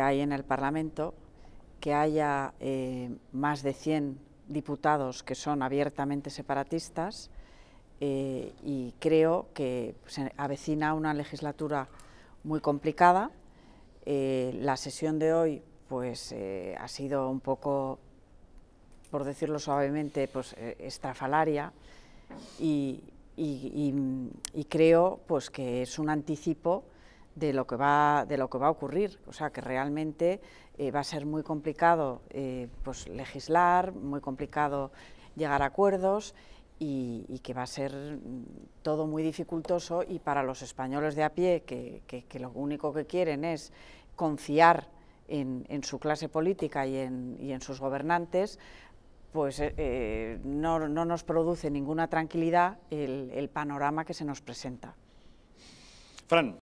hay en el Parlamento, que haya eh, más de 100 diputados que son abiertamente separatistas eh, y creo que se avecina una legislatura muy complicada. Eh, la sesión de hoy pues, ha sido un poco, por decirlo suavemente, pues, estrafalaria y, y creo pues, que es un anticipo de lo que va, de lo que va a ocurrir, o sea que realmente eh, va a ser muy complicado eh, pues, legislar, muy complicado llegar a acuerdos y, que va a ser mm, todo muy dificultoso y para los españoles de a pie que, lo único que quieren es confiar en, en su clase política y en, y en sus gobernantes, pues eh, no, nos produce ninguna tranquilidad el, el panorama que se nos presenta. Fran.